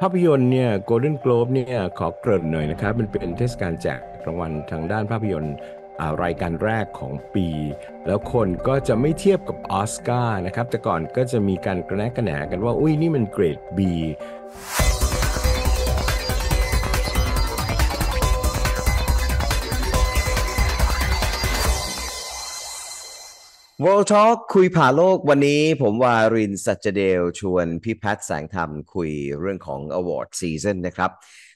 ภาพยนตร์เนี่ยโกลเด้นโกลบเนี่ยขอเกริ่นหน่อยนะครับมันเป็นเทศกาลแจกรางวัลทางด้านภาพยนตร์รายการแรกของปี แล้วคนก็จะไม่เทียบกับออสการ์นะครับ แต่ก่อนก็จะมีการกระแนะกระแหนกันว่าอุ้ยนี่มันเกรด B World Talk คุยผ่าโลกวันนี้ผมวารินสัจเดลชวนพี่แพทย์แสงธรรมคุยเรื่องของ Award Season นะครับ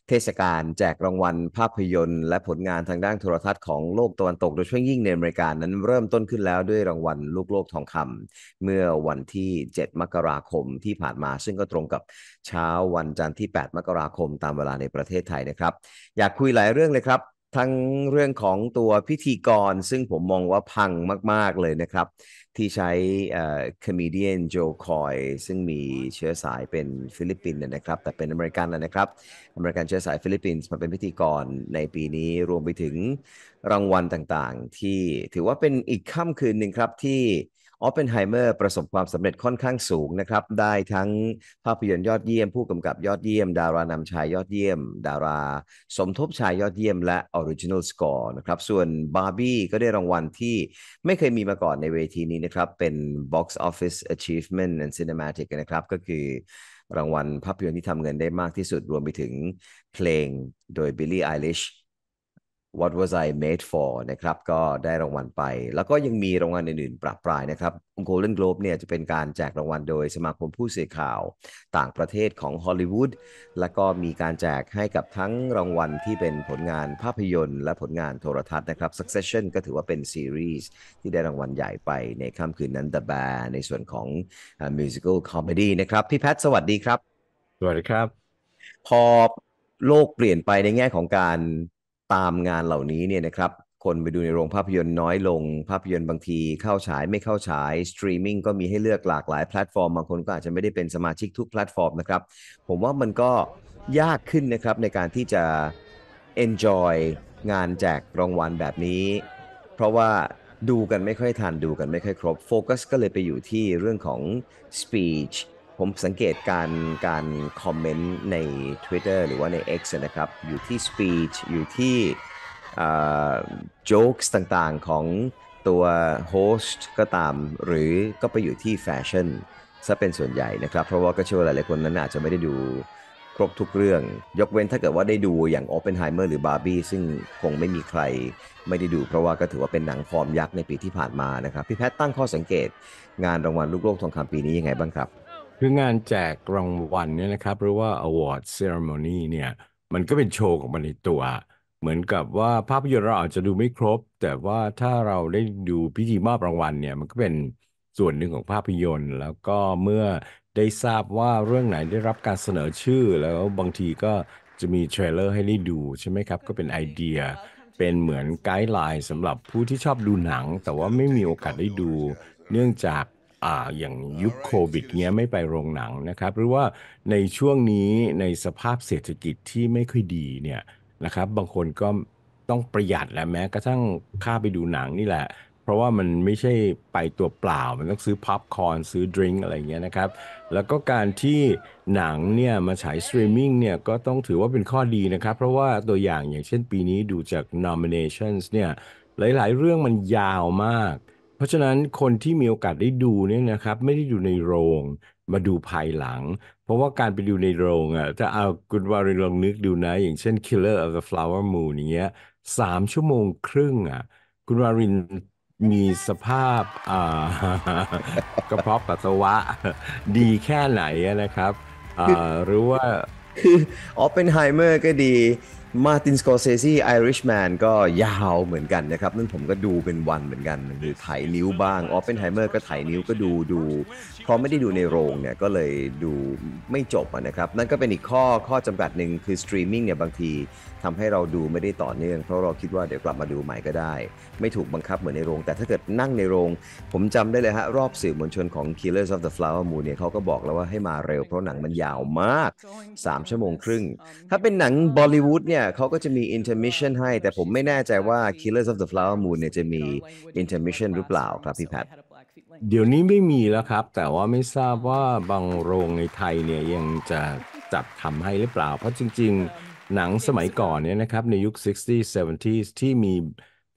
เทศกาลแจกรางวัลภาพยนตร์ และผลงานทางด้านโทรทัศน์ของโลกตะวันตกโดยเฉพาะยิ่งในอเมริกานั้น เริ่มต้นขึ้นแล้วด้วยรางวัลลูกโลกทองคำเมื่อวันที่ 7 มกราคมที่ผ่านมา ซึ่งก็ตรงกับเช้าวันจันทร์ที่ 8 มกราคมตามเวลาในประเทศไทยนะครับ อยากคุยหลายเรื่องเลยครับทั้งเรื่องของตัวพิธีกร ซึ่งผมมองว่าพังมากๆเลยนะครับ ที่ใช้คอมเมดี้โจคอยซึ่งมีเชื้อสายเป็นฟิลิปปินส์นะครับ แต่เป็นอเมริกันนะครับ อเมริกันเชื้อสายฟิลิปปินส์ มาเป็นพิธีกรในปีนี้รวมไปถึงรางวัลต่างๆ ที่ถือว่าเป็นอีกค่ำคืนหนึ่งครับที่ออปเพนไฮเมอร์ประสบความสำเร็จค่อนข้างสูงนะครับได้ทั้งภาพยนตร์ยอดเยี่ยมผู้กำกับยอดเยี่ยม ดารานำชายยอดเยี่ยม ดาราสมทบชายยอดเยี่ยมและออริจินอลสกอร์นะครับส่วนบาร์บี้ก็ได้รางวัลที่ไม่เคยมีมาก่อนในเวทีนี้นะครับ เป็น Box Office Achievement and Cinematic นะครับก็คือรางวัลภาพยนตร์ที่ทำเงินได้มากที่สุดรวมไปถึงเพลงโดย Billie Eilish What Was I Made For นะครับก็ได้รางวัลไป แล้วก็ยังมีรางวัลอื่น ๆ ปรับปรายนะครับ Golden Globe เนี่ยจะเป็นการแจกรางวัลโดยสมาคมผู้สื่อข่าวต่างประเทศของฮอลลีวูดแล้วก็มีการแจกให้กับทั้งรางวัลที่เป็นผลงานภาพยนตร์และผลงานโทรทัศน์นะครับ Succession ก็ถือว่าเป็นซีรีส์ที่ได้รางวัลใหญ่ไปในค่ำคืนนั้น The Bear ในส่วนของ Musical Comedy นะครับพี่แพทสวัสดีครับสวัสดีครับพอโลกเปลี่ยนไปในแง่ของการตามงานเหล่านี้เนี่ยนะครับ คนไปดูในโรงภาพยนตร์น้อยลง ภาพยนตร์บางทีเข้าฉายไม่เข้าฉายสตรีมมิ่งก็มีให้เลือกหลากหลายแพลตฟอร์มบางคนก็อาจจะไม่ได้เป็นสมาชิกทุกแพลตฟอร์มนะครับผมว่ามันก็ยากขึ้นนะครับในการที่จะ enjoy งานแจกรางวัลแบบนี้ เพราะว่าดูกันไม่ค่อยทัน ดูกันไม่ค่อยครบ โฟกัสก็เลยไปอยู่ที่เรื่องของ speech ผมสังเกตการการคอมเมนต์ใน Twitter หรือว่าใน X นะครับ อยู่ที่ Speech อยู่ที่ jokes ต่าง ๆ ของตัวโฮสต์ก็ตาม หรือก็ไปอยู่ที่แฟชั่นซะเป็นส่วนใหญ่นะครับ เพราะว่าก็เชื่อว่าหลายๆคนนั้นอาจจะไม่ได้ดูครบทุกเรื่อง ยกเว้นถ้าเกิดว่าได้ดูอย่าง o p p e n h e i m e r หรือ Barbie ซึ่งคงไม่มีใครไม่ได้ดู เพราะว่าก็ถือว่าเป็นหนังฟอร์มยักษ์ในปีที่ผ่านมานะครับพี่แพทตั้งข้อสังเกต งานรางวัลลูกโลกทองคำปีนี้ยังไงบ้างครับคืองานแจกรางวัลเนี่ยนะครับหรือว่า award ceremony เนี่ยมันก็เป็นโชว์ของมันในตัว เหมือนกับว่าภาพยนตร์เราอาจจะดูไม่ครบ แต่ว่าถ้าเราได้ดูพิธีมอบรางวัลเนี่ยมันก็เป็นส่วนหนึ่งของภาพยนตร์ แล้วก็เมื่อได้ทราบว่าเรื่องไหนได้รับการเสนอชื่อ แล้วบางทีก็จะมีเทรลเลอร์ให้ได้ดูใช่ไหมครับก็เป็นไอเดีย เป็นเหมือนไกด์ไลน์สำหรับผู้ที่ชอบดูหนัง แต่ว่าไม่มีโอกาสได้ดูเนื่องจากอ่าอย่างยุคโควิดเงี้ยไม่ไปโรงหนังนะครับหรือว่าในช่วงนี้ในสภาพเศรษฐกิจที่ไม่ค่อยดีเนี่ยนะครับบางคนก็ต้องประหยัดแหละแม้กระทั่งค่าไปดูหนังนี่แหละ เพราะว่ามันไม่ใช่ไปตัวเปล่า มันต้องซื้อพับคอนซื้อดริงก์อะไรเงี้ยนะครับแล้วก็การที่หนังเนี่ยมาฉายสตรีมมิ่งเนี่ยก็ต้องถือว่าเป็นข้อดีนะครับ เพราะว่าตัวอย่างอย่างเช่นปีนี้ดูจาก nominations เนี่ยหลายๆ เรื่องมันยาวมากเพราะฉะนั้นคนที่มีโอกาสได้ดูเนี่ยนะครับไม่ได้อยู่ในโรงมาดูภายหลัง เพราะว่าการไปดูในโรงอ่ะ ถ้าเอาคุณวารินลองนึกดูนะอย่างเช่น Killer of the Flower Moon อย่างเงี้ยสามชั่วโมงครึ่งอ่ะคุณวารินมีสภาพกระเพาะปัสสาวะ ดีแค่ไหนนะครับ หรือว่าคือออฟเป็นไฮเมอร์ก็ดีมาตินสกอร์เซซี่ไอริชแมนก็ยาวเหมือนกันนะครับ นั่นผมก็ดูเป็นวันเหมือนกัน คือไถนิ้วบ้างออฟเฟนไฮเมอร์ก็ไถนิ้วก็ดูดูราะไม่ได้ดูในโรงเนี่ยก็เลยดูไม่จบนะครับนั่นก็เป็นอีกข้อข้อจำกัดหนึ่งคือสตรีมมิ่งเนี่ยบางทีทำให้เราดูไม่ได้ต่อเนื่องเพราะเราคิดว่าเดี๋ยวกลับมาดูใหม่ก็ได้ ไม่ถูกบังคับเหมือนในโรง แต่ถ้าเกิดนั่งในโรงผมจำได้เลยฮะรอบสื่อมวลชนของ Killers of the Flower Moon เนี่ยเขาก็บอกแล้วว่าให้มาเร็วเพราะหนังมันยาวมาก 3 ชั่วโมง ครึ่งถ้าเป็นหนังบอลิวูดเนี่ยเขาก็จะมี intermission ให้ แต่ผมไม่แน่ใจว่า Killers of the Flower Moon เนี่ยจะมี intermission หรือเปล่าครับพี่แพทเดี๋ยวนี้ไม่มีแล้วครับแต่ว่าไม่ทราบว่าบางโรงในไทยเนี่ยยังจะจัดทำให้หรือเปล่า เพราะจริง ๆ หนังสมัยก่อนเนี่ยนะครับในยุค 60s 70s ที่มี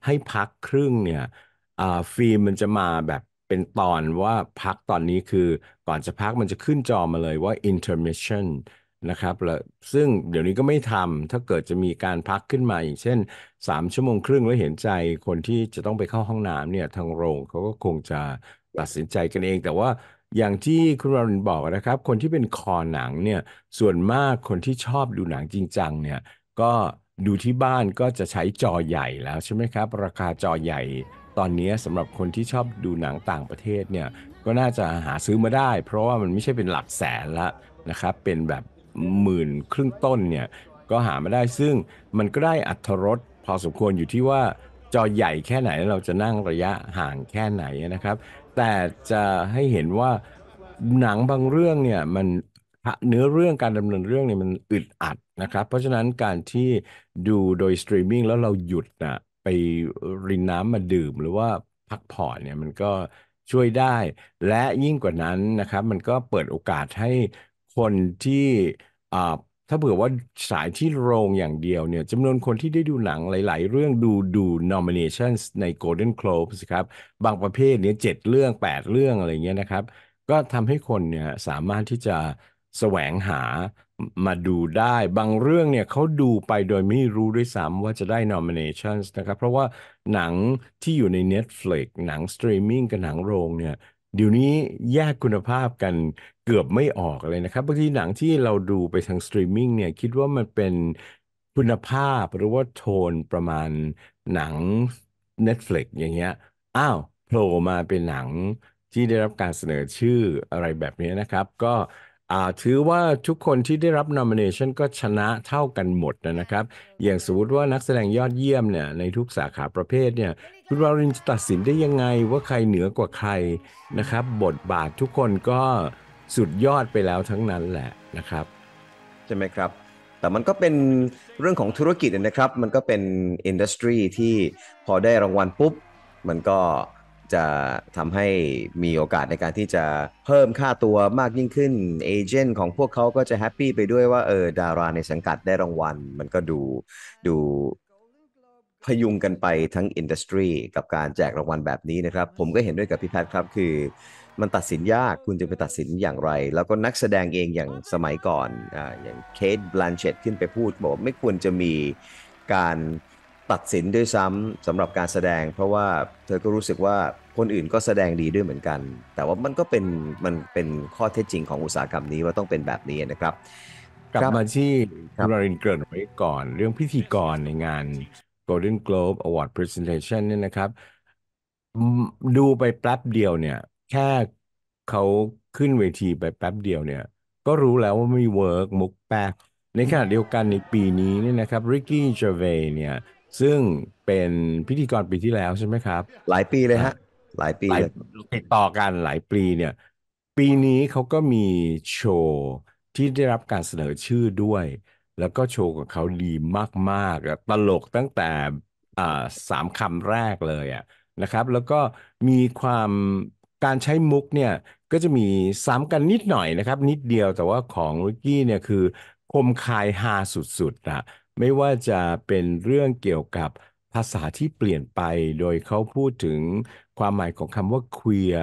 ให้พักครึ่งเนี่ยฟิล์มมันจะมาแบบเป็นตอนว่าพักตอนนี้คือก่อนจะพักมันจะขึ้นจอมาเลยว่า intermission นะครับ แล้วซึ่งเดี๋ยวนี้ก็ไม่ทำถ้าเกิดจะมีการพักขึ้นมาอย่างเช่นสามชั่วโมงครึ่ง แล้วเห็นใจคนที่จะต้องไปเข้าห้องน้ำเนี่ยทางโรงเขาก็คงจะตัดสินใจกันเอง แต่ว่าอย่างที่คุณวรินบอกนะครับ คนที่เป็นคอหนังเนี่ยส่วนมากคนที่ชอบดูหนังจริงจังเนี่ยก็ดูที่บ้านก็จะใช้จอใหญ่แล้วใช่ไหมครับ ราคาจอใหญ่ตอนนี้สำหรับคนที่ชอบดูหนังต่างประเทศเนี่ยก็น่าจะหาซื้อมาได้ เพราะว่ามันไม่ใช่เป็นหลักแสนละนะครับเป็นแบบหมื่นครึ่งต้นเนี่ยก็หาไม่ได้ซึ่งมันก็ได้อัตรส พอสมควรอยู่ที่ว่าจอใหญ่แค่ไหนเราจะนั่งระยะห่างแค่ไหนนะครับ แต่จะให้เห็นว่าหนังบางเรื่องเนี่ยมันเนื้อเรื่องการดำเนินเรื่องเนี่ยมันอึดอัดนะครับเพราะฉะนั้นการที่ดูโดยสตรีมมิ่งแล้วเราหยุดนะไปรินน้ำมาดื่ม หรือว่าพักผ่อนเนี่ยมันก็ช่วยได้ และยิ่งกว่านั้นนะครับ มันก็เปิดโอกาสให้คนที่อ่าถ้าเผื่อว่าสายที่โรงอย่างเดียวเนี่ยจำนวนคนที่ได้ดูหนังหลายๆเรื่องดูดู nominations ใน Golden Globes ครับบางประเภทเนี่ยเจ็ดเรื่องแปดเรื่องอะไรเงี้ยนะครับ ก็ทำให้คนเนี่ยสามารถที่จะแสวงหามาดูได้ บางเรื่องเนี่ยเขาดูไปโดยไม่รู้ด้วยซ้ำว่าจะได้ nominations นะครับเพราะว่าหนังที่อยู่ใน Netflix หนังสตรีมมิ่งกับหนังโรงเนี่ยเดี๋ยวนี้แยกคุณภาพกันเกือบไม่ออกเลยนะครับบางทีหนังที่เราดูไปทางสตรีมมิ่งเนี่ยคิดว่ามันเป็นคุณภาพหรือว่าโทนประมาณหนัง Netflix อย่างเงี้ยอ้าวโผล่มาเป็นหนังที่ได้รับการเสนอชื่ออะไรแบบนี้นะครับก็อ่าถือว่าทุกคนที่ได้รับนอมิน a t i o ก็ชนะเท่ากันหมดนะครับ อย่างสมมติว่านักแสดงยอดเยี่ยมเนี่ยในทุกสาขาประเภทเนี่ยคุณวารินจะตัดสินได้ยังไงว่าใครเหนือกว่าใครนะครับบทบาททุกคนก็สุดยอดไปแล้วทั้งนั้นแหละนะครับใช่ไหมครับ แต่มันก็เป็นเรื่องของธุรกิจนะครับ มันก็เป็นอินดัสทรีที่พอได้รางวัลปุ๊บมันก็จะทำให้มีโอกาสในการที่จะเพิ่มค่าตัวมากยิ่งขึ้นเอเจนต์ของพวกเขาก็จะแฮปปี้ไปด้วยว่าเออดาราในสังกัดได้รางวัล มันก็ดูดูพยุงกันไปทั้งอินดัสทรีกับการแจกรางวัลแบบนี้นะครับ ผมก็เห็นด้วยกับพี่แพทครับ คือมันตัดสินยาก คุณจะไปตัดสินอย่างไร แล้วก็นักแสดงเองอย่างสมัยก่อนออย่างเคท บลันเชตขึ้นไปพูดบอกไม่ควรจะมีการตัดสินด้วยซ้ำสำหรับการแสดง เพราะว่าเธอก็รู้สึกว่าคนอื่นก็แสดงดีด้วยเหมือนกัน แต่ว่ามันก็เป็นมันเป็นข้อเท็จจริงของอุตสาหกรรมนี้ว่าต้องเป็นแบบนี้นะครับ กลับมาที่คุณรารินเกริ่นไว้ก่อน เรื่องพิธีกรในงาน Golden Globe Award Presentation เนี่ยนะครับ ดูไปแป๊บเดียวเนี่ยแค่เขาขึ้นเวทีไปแป๊บเดียวเนี่ย ก็รู้แล้วว่าไม่เวิร์กมุกแป๊กในขณะเดียวกันในปีนี้เนี่ยนะครับริกกี้เจเวเนี่ยซึ่งเป็นพิธีกรปีที่แล้วใช่ไหมครับ หลายปีเลยฮะหลายปีติดต่อกันหลายปีเนี่ยปีนี้เขาก็มีโชว์ ที่ได้รับการเสนอชื่อด้วย แล้วก็โชว์ของเขาดีมากๆอะตลกตั้งแต่สามคำแรกเลยอ่ะนะครับ แล้วก็มีความการใช้มุกเนี่ยก็จะมีซ้ำกันนิดหน่อยนะครับนิดเดียวแต่ว่าของริกกี้เนี่ยคือคมคายฮาสุดๆอะไม่ว่าจะเป็นเรื่องเกี่ยวกับภาษาที่เปลี่ยนไปโดยเขาพูดถึงความหมายของคำว่าเคลีย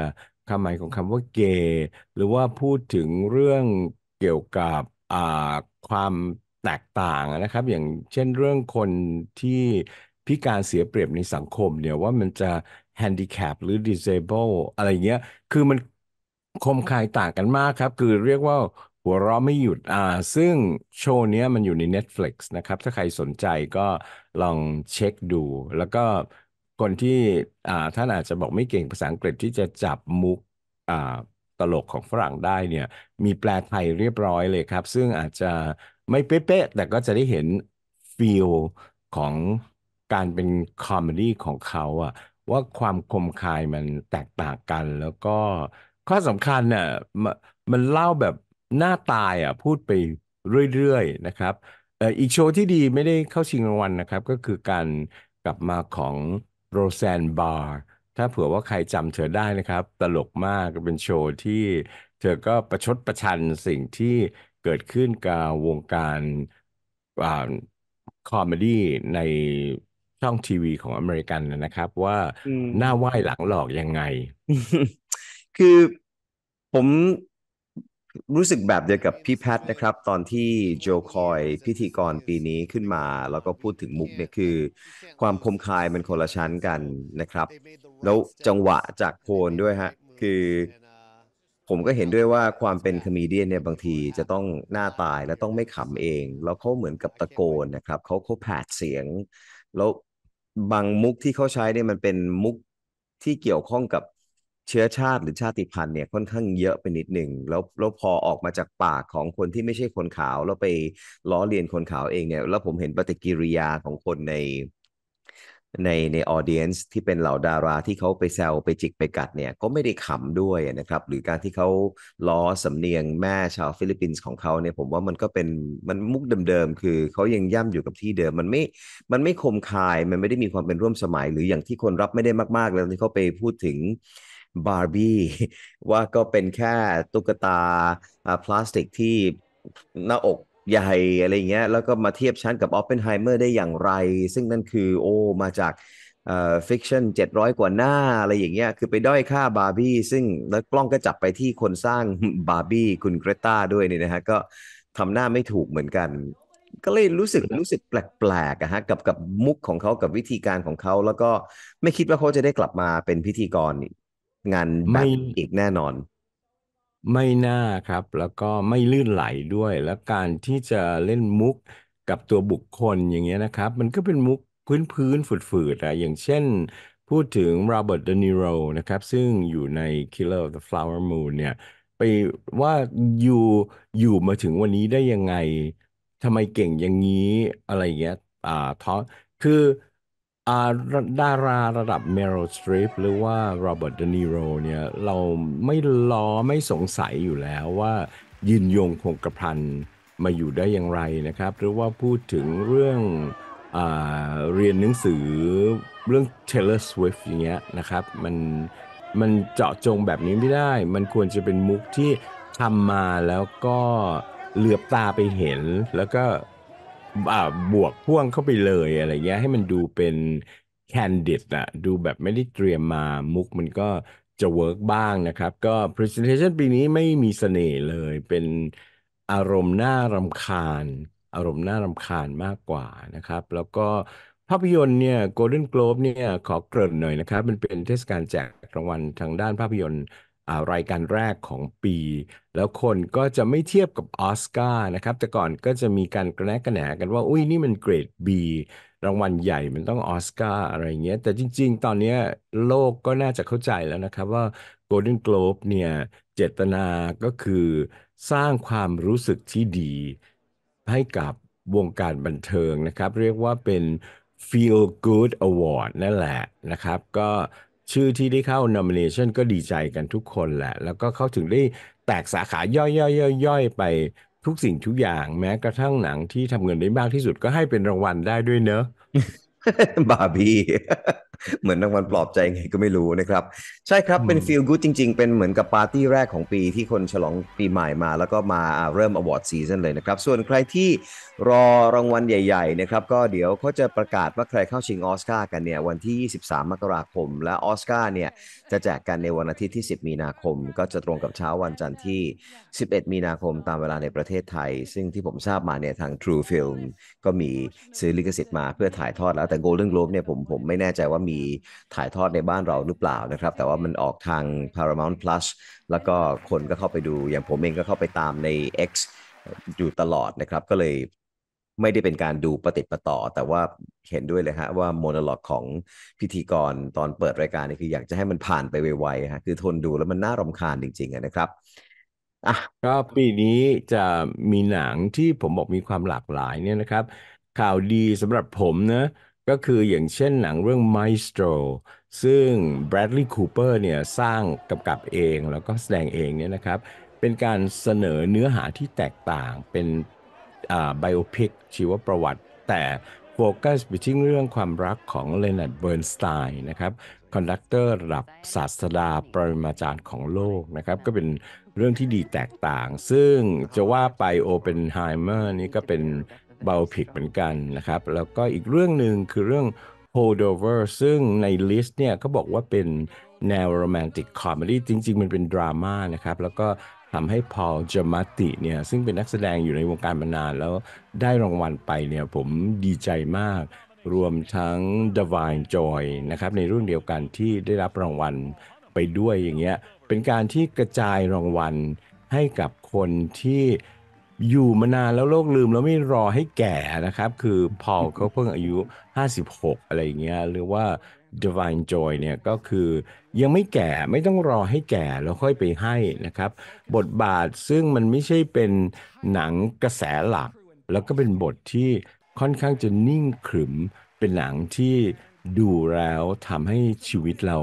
ความหมายของคำว่าเกย์หรือว่าพูดถึงเรื่องเกี่ยวกับความแตกต่างนะครับ อย่างเช่นเรื่องคนที่พิการเสียเปรียบในสังคมเนี่ยว่ามันจะ handicap หรือ disable อะไรเงี้ย คือมันคมคายต่างกันมากครับ คือเรียกว่าหัวเราะไม่หยุด อ่า ซึ่งโชว์เนี้ยมันอยู่ใน Netflix นะครับ ถ้าใครสนใจก็ลองเช็คดู แล้วก็คนที่ อ่า ท่านอาจจะบอกไม่เก่งภาษาอังกฤษที่จะจับมุก อ่า ตลกของฝรั่งได้เนี่ย มีแปลไทยเรียบร้อยเลยครับ ซึ่งอาจจะไม่เป๊ะแต่ก็จะได้เห็นฟีลของการเป็นคอมเมดี้ของเขาอ่ะว่าความคมคายมันแตกต่างกัน แล้วก็ข้อสำคัญเนี่ยมันเล่าแบบ หน้าตายอ่ะพูดไปเรื่อยๆนะครับอีกโชว์ที่ดีไม่ได้เข้าชิงรางวัลนะครับ ก็คือการกลับมาของโรแซนบาร์ถ้าเผื่อว่าใครจำเธอได้นะครับ ตลกมากเป็นโชว์ที่ เธอก็ประชดประชันสิ่งที่เกิดขึ้นกับวงการคอมเมดี้ในช่องทีวีของอเมริกันนะครับว่าหน้าไหว้หลังหลอกยังไง คือผมรู้สึกแบบเดียวกับพี่แพทนะครับ ตอนที่โจคอยพิธีกรปีนี้ขึ้นมา แล้วก็พูดถึงมุกเนี่ยคือ ความคมคายมันคนละชั้นกันนะครับ แล้วจังหวะจากโคนด้วยฮะ คือ ผมก็เห็นด้วยว่าความเป็นคอมีเดียนเนี่ยบางทีจะต้องหน้าตายและต้องไม่ขำเอง แล้วเขาเหมือนกับตะโกนนะครับเขาเขาแผดเสียงแล้วบางมุกที่เขาใช้เนี่ยมันเป็นมุกที่เกี่ยวข้องกับเชื้อชาติ หรือชาติพันธุ์เนี่ย ค่อนข้างเยอะไปนิดหนึ่งแล้วแล้วพอออกมาจากปากของคนที่ไม่ใช่คนขาวแล้วไปล้อเลียนคนขาวเองเนี่ย แล้วผมเห็นปฏิกิริยาของคนในในในออเดียนซ์ที่เป็นเหล่าดาราที่เขาไปแซวไปจิกไปกัดเนี่ยก็ไม่ได้ขำด้วยนะครับหรือการที่เขาล้อสำเนียงแม่ชาวฟิลิปปินส์ของเขาเนี่ยผมว่ามันก็เป็นมันมุกเดิมๆ คือเขายังย่ำอยู่กับที่เดิมมันไม่มันไม่คมคาย มันไม่ได้มีความเป็นร่วมสมัยหรืออย่างที่คนรับไม่ได้มากๆ แล้วที่เขาไปพูดถึงบาร์บี้ว่าก็เป็นแค่ตุ๊กตาพลาสติกที่หน้าอกใหญ่อะไรเงี้ยแล้วก็มาเทียบชั้นกับออฟเฟนไฮเมอร์ได้อย่างไร ซึ่งนั่นคือโอ้มาจากเอ่อฟิกชันเจ็ดร้อยกว่าหน้า อะไรอย่างเงี้ยคือไปด้อยค่าบาร์บี้ซึ่งแล้วกล้องก็จับไปที่คนสร้างบาร์บี้คุณเกรตาด้วยนี่นะฮะก็ทำหน้าไม่ถูกเหมือนกัน ก็เลยรู้สึกรู้สึกแปลกๆอะฮะกับกับมุกของเขากับวิธีการของเขา แล้วก็ไม่คิดว่าเขาจะได้กลับมาเป็นพิธีกรงานแบบอีกแน่นอนไม่น่าครับแล้วก็ไม่ลื่นไหลด้วยแล้วการที่จะเล่นมุกกับตัวบุคคลอย่างเงี้ยนะครับมันก็เป็นมุกพื้นพื้นฝืดๆอะอย่างเช่น พูดถึงโรเบิร์ตเดนิโรนะครับ ซึ่งอยู่ใน Killer of the Flower Moon เนี่ยไปว่าอยู่อยู่มาถึงวันนี้ได้ยังไงทำไมเก่งอย่างนี้อะไรเงี้ยอ่าท้อคือดาราระดับเมโรสตรีปหรือว่าโรเบิร์ตเดนิโรเนี่ยเราไม่ล้อไม่สงสัยอยู่แล้วว่ายืนยงคงกระพันมาอยู่ได้อย่างไรนะครับ หรือว่าพูดถึงเรื่องอเรียนหนังสือเรื่อง Taylor Swift อย่างเงี้ยนะครับ มันมันเจาะจงแบบนี้ไม่ได้ มันควรจะเป็นมุกที่ทำมาแล้วก็เหลือบตาไปเห็นแล้วก็บวกพ่วงเข้าไปเลยอะไรเงี้ยให้มันดูเป็นแคนดิดอะดูแบบไม่ได้เตรียมมามุกมันก็จะเวิร์กบ้างนะครับก็ Presentation ปีนี้ไม่มีเสน่ห์เลย เป็นอารมณ์น่ารำคาญ อารมณ์น่ารำคาญมากกว่านะครับ แล้วก็ภาพยนตร์เนี่ย Golden Globe เนี่ยขอเกริ่นหน่อยนะครับมันเป็นเทศกาลแจกรางวัลทางด้านภาพยนตร์รายการแรกของปี แล้วคนก็จะไม่เทียบกับออสการ์นะครับ แต่ก่อนก็จะมีการกระแนกกระแหนกันว่า อุ้ยนี่มันเกรด B รางวัลใหญ่มันต้องออสการ์อะไรเงี้ย แต่จริงๆ ตอนนี้โลกก็น่าจะเข้าใจแล้วนะครับว่า Golden Globe เนี่ยเจตนาก็คือสร้างความรู้สึกที่ดีให้กับวงการบันเทิงนะครับ เรียกว่าเป็น Feel Good Award นั่นแหละนะครับ ก็ชื่อที่ได้เข้า nomination ก็ดีใจกันทุกคนแหละ แล้วก็เขาถึงได้แตกสาขาย่อยๆๆๆไปทุกสิ่งทุกอย่าง แม้กระทั่งหนังที่ทำเงินได้มากที่สุดก็ให้เป็นรางวัลได้ด้วยเนอะบาร์บี้เหมือนรางวัลปลอบใจไงก็ไม่รู้นะครับใช่ครับเป็นฟีลกู๊ดจริงๆเป็นเหมือนกับปาร์ตี้แรกของปีที่คนฉลองปีใหม่มา แล้วก็มาเริ่มอวอร์ดซีซันเลยนะครับส่วนใครที่รอรางวัลใหญ่ๆนะครับก็เดี๋ยวเขาจะประกาศว่าใครเข้าชิงออสการ์กันเนี่ยวันที่ 23 มกราคมและออสการ์เนี่ยจะแจกกันในวันอาทิตย์ที่ 10 มีนาคม ก็จะตรงกับเช้าวันจันทร์ที่ 11 มีนาคมตามเวลาในประเทศไทย ซึ่งที่ผมทราบมาเนี่ยทาง True Film ก็มีซื้อลิขสิทธิ์มาเพื่อถ่ายทอดแล้วแต่ Golden Globe เนี่ยผมผมไม่แน่ใจว่ามีีถ่ายทอดในบ้านเราหรือเปล่านะครับ แต่ว่ามันออกทาง Paramount Plus แล้วก็คนก็เข้าไปดู อย่างผมเองก็เข้าไปตามใน X อยู่ตลอดนะครับ ก็เลยไม่ได้เป็นการดูปฏติประต่อแต่ว่าเห็นด้วยเลยฮะว่าโมโนโลกของพิธีกรตอนเปิดรายการนี่คือ อยากจะให้มันผ่านไปไวๆฮะคือทนดูแล้วมันน่ารำคาญจริงๆนะครับอ่ะก็ปีนี้จะมีหนังที่ผมบอก มีความหลากหลายเนี่ยนะครับ ข่าวดีสำหรับผมนะก็คืออย่างเช่นหนังเรื่อง Maestro ซึ่ง Bradley Cooper เนี่ยสร้างกำกับเองแล้วก็แสดงเองเนี่ยนะครับ เป็นการเสนอเนื้อหาที่แตกต่าง เป็นไบโอพิกชีวประวัติแต่โฟกัสไปที่เรื่องความรักของเลนัดเบิร์นสไตน์นะครับคอนดักเตอร์ระดับศาสดาปรมาจารย์ของโลกนะครับก็เป็นเรื่องที่ดีแตกต่าง ซึ่งจะว่าไปโอเปนไฮเมอร์นี่ก็เป็นเบาผิดเหมือนกันนะครับ แล้วก็อีกเรื่องหนึ่งคือเรื่อง holdover ซึ่งในลิสต์เนี่ยเขาบอกว่าเป็นแนวโรแมนติกคอมเมดี้จริงๆ มันเป็นดราม่านะครับแล้วก็ทำให้พอลจามาติเนี่ยซึ่งเป็นนักแสดงอยู่ในวงการมานานแล้วได้รางวัลไปเนี่ยผมดีใจมาก รวมทั้ง Divine Joy นะครับในรุ่นเดียวกันที่ได้รับรางวัลไปด้วยอย่างเงี้ยเป็นการที่กระจายรางวัลให้กับคนที่อยู่มานานแล้วโลกลืมแล้วไม่รอให้แก่นะครับคือพอลเขาเพิ่งอายุ 56 อะไรอเงี้ยหรือว่า Divine Joy เนี่ยก็คือยังไม่แก่ไม่ต้องรอให้แก่แล้วค่อยไปให้นะครับบทบาทซึ่งมันไม่ใช่เป็นหนังกระแสหลัก แล้วก็เป็นบทที่ค่อนข้างจะนิ่งขรึมเป็นหนังที่ดูแล้วทำให้ชีวิตเรา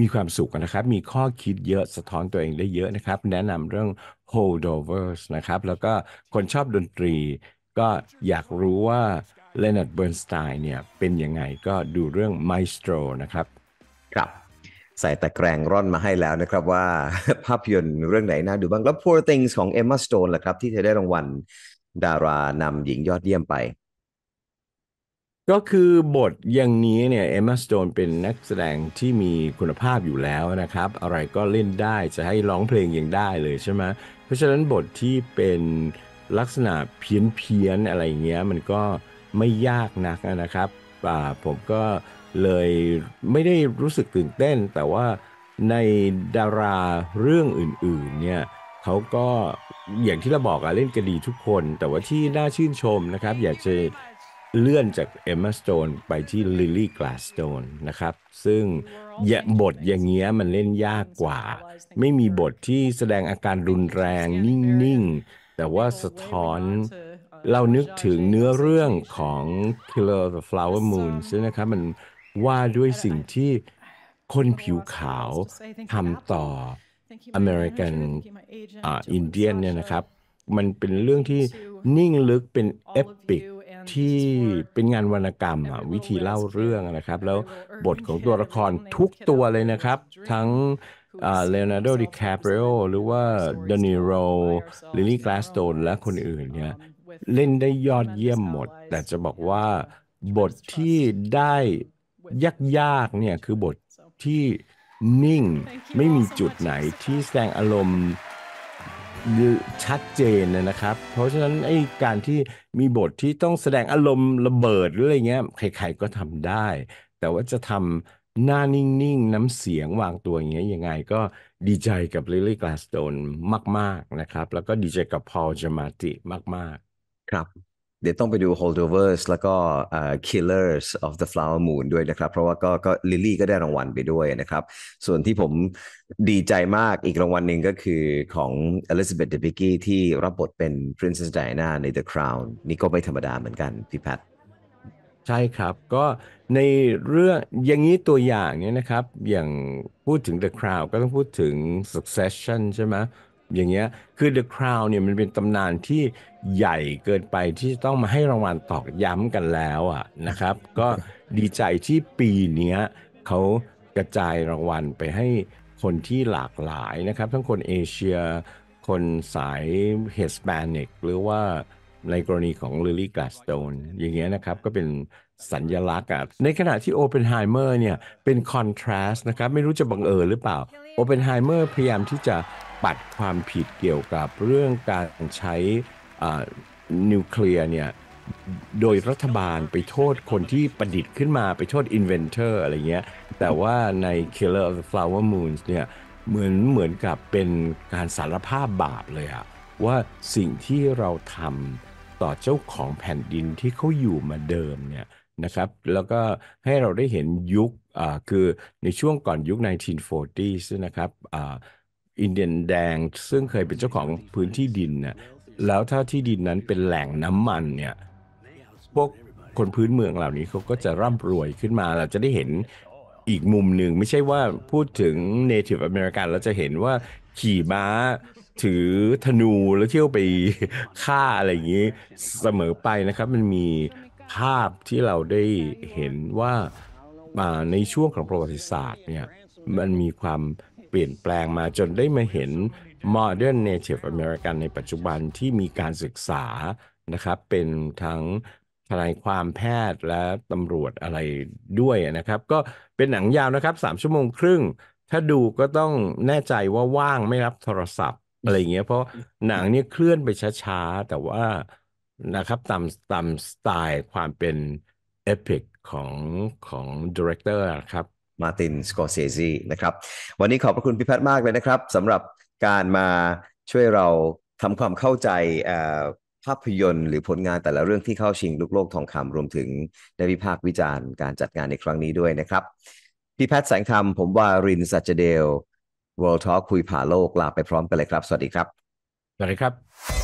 มีความสุขนะครับ มีข้อคิดเยอะสะท้อนตัวเองได้เยอะนะครับ แนะนำเรื่อง Holdovers นะครับแล้วก็คนชอบดนตรี ก็อยากรู้ว่าเลนน a เบิร์นสไตน์เนี่ยเป็นยังไงก็ดูเรื่องไมสโตรนะครับครับใส่ตะแกรงร่อนมาให้แล้วนะครับว่าภาพยนตร์เรื่องไหนน่าดูบ้างแล้ว Poor Things ของ Emma Stone ล่ะครับที่เธอได้รางวัลดารานำหญิงยอดเยี่ยมไปก็คือบทอย่างนี้เนี่ยเอมมาสโตนเป็นนักแสดงที่มีคุณภาพอยู่แล้วนะครับ อะไรก็เล่นได้จะให้ร้องเพลงยังได้เลยใช่ไหมเพราะฉะนั้นบทที่เป็นลักษณะเพี้ยนเพียนอะไรเงี้ยมันก็ไม่ยากนักนะครับผมก็เลยไม่ได้รู้สึกตื่นเต้น แต่ว่าในดาราเรื่องอื่น ๆเนี่ยเขาก็อย่างที่เราบอกอะเล่นกันดีทุกคน แต่ว่าที่น่าชื่นชมนะครับอยากจะเลื่อนจากเอมมาสโตนไปที่ลิลลี่กลาสโตนนะครับซึ่งยบทอย่างเงี้ยมันเล่นยากกว่า ไม่มีบทที่แสดงอาการรุนแรงนิ่งๆแต่ว่าสะท้อนเรานึกถึงเนื้อเรื่องของ Killer of the Flower Moon ใช่ไหมครับมันว่าด้วยสิ่งที่คนผิวขาวทำต่อ American อินเดียนเนี่ยนะครับมันเป็นเรื่องที่นิ่งลึกเป็นเอปิกที่เป็นงานวรรณกรรมวิธีเล่าเรื่องนะครับ แล้วบทของตัวละครทุกตัวเลยนะครับ ทั้งเลโอนาร์โดดิแคปริโอหรือว่าเดนิโรลิลี่กลาสโตนและคนอื่นเนี่ยเล่นได้ยอดเยี่ยมหมด แต่จะบอกว่าบทที่ได้ยากๆเนี่ยคือบทที่นิ่งไม่มีจุดไหนที่แสดงอารมณ์ชัดเจนนะครับ เพราะฉะนั้นไอ้การที่มีบทที่ต้องแสดงอารมณ์ระเบิดหรืออะไรเงี้ยใคร ๆก็ทำได้ แต่ว่าจะทำหน้านิ่งๆน้ำเสียงวางตัวอย่างเงี้ยยังไงก็ดีใจกับลิลลี่กลาสโตนมากๆนะครับ แล้วก็ดีใจกับพอลจามาติมากๆครับเดี๋ยวต้องไปดู holdovers แล้วก็ killers of the flower moon ด้วยนะครับเพราะว่าก็ก็ลิลลี่ก็ได้รางวัลไปด้วยนะครับส่วนที่ผมดีใจมากอีกรางวัลหนึ่งก็คือของ Elizabeth d e b i c k y ที่รับบทเป็น Princess Diana ใน The Crown นี่ก็ไม่ธรรมดาเหมือนกันพี่แพทใช่ครับก็ในเรื่องอย่างนี้ตัวอย่างเนี่ยนะครับ อย่างพูดถึง The Crown ก็ต้องพูดถึง Succession ใช่ไหมอย่างเงี้ย คือ The Crown เนี่ยมันเป็นตำนานที่ใหญ่เกินไปที่ต้องมาให้รางวัลตอกย้ำกันแล้วอ่ะนะครับ ก็ดีใจที่ปีนี้เขากระจายรางวัลไปให้คนที่หลากหลายนะครับทั้งคนเอเชียคนสายเฮสแปนิกหรือว่าในกรณีของลิลี่กลาสโตนอย่างเงี้ยนะครับก็เป็นสัญญลักษณ์อ่ะ ในขณะที่โอเปนไฮเมอร์เนี่ยเป็นคอนทราสต์นะครับไม่รู้จะบังเอิญหรือเปล่าโอเปนไฮเมอร์พยายามที่จะปัดความผิดเกี่ยวกับเรื่องการใช้นิวเคลียร์เนี่ยโดยรัฐบาลไปโทษคนที่ประดิษฐ์ขึ้นมาไปโทษเวนเตอร์อะไรเงี้ยแต่ว่าใน Killer of the Flower Moons เนี่ยเหมือนเหมือนกับเป็นการสารภาพบาปเลยอะว่าสิ่งที่เราทำต่อเจ้าของแผ่นดินที่เขาอยู่มาเดิมเนี่ยนะครับแล้วก็ให้เราได้เห็นยุคคือในช่วงก่อนยุค1940นะครับอินเดียนแดงซึ่งเคยเป็นเจ้าของพื้นที่ดินเนี่ยแล้วถ้าที่ดินนั้นเป็นแหล่งน้ำมันเนี่ยพวกคนพื้นเมืองเหล่านี้เขาก็จะร่ำรวยขึ้นมา เราจะได้เห็นอีกมุมหนึ่งไม่ใช่ว่าพูดถึง Native American ราจะเห็นว่าขี่ม้าถือธนูแล้วเที่ยวไปฆ่าอะไรอย่างนี้ เสมอไปนะครับ มันมีภาพที่เราได้เห็นว่าในช่วงของประวัติศาสตร์เนี่ยมันมีความปลี่ยนแปลงมาจนได้มาเห็น Modern Native American ในปัจจุบันที่มีการศึกษานะครับ เป็นทั้งทนายความแพทย์และตำรวจอะไรด้วยนะครับ ก็เป็นหนังยาวนะครับสามชั่วโมงครึ่งถ้าดูก็ต้องแน่ใจว่าว่างไม่รับโทรศัพท์อะไรเงี้ยเพราะหนังนี้เคลื่อนไปช้าๆแต่ว่านะครับตามตามสไตล์ความเป็นเอพิกของของดีเรคเตอร์ครับมาตินสกอร์เซซีนะครับวันนี้ขอบพระคุณพี่แพทย์มากเลยนะครับสำหรับการมาช่วยเราทำความเข้าใจภาพยนตร์หรือผลงานแต่ละเรื่องที่เข้าชิงลูกโลกทองคำรวมถึงได้วิพากษ์วิจารณ์ การจัดงานในครั้งนี้ด้วยนะครับ พี่แพทย์แสงธรรมผมวารินสัจเดล World Talk คุยผ่าโลกลาไปพร้อมกันเลยครับ สวัสดีครับ สวัสดีครับ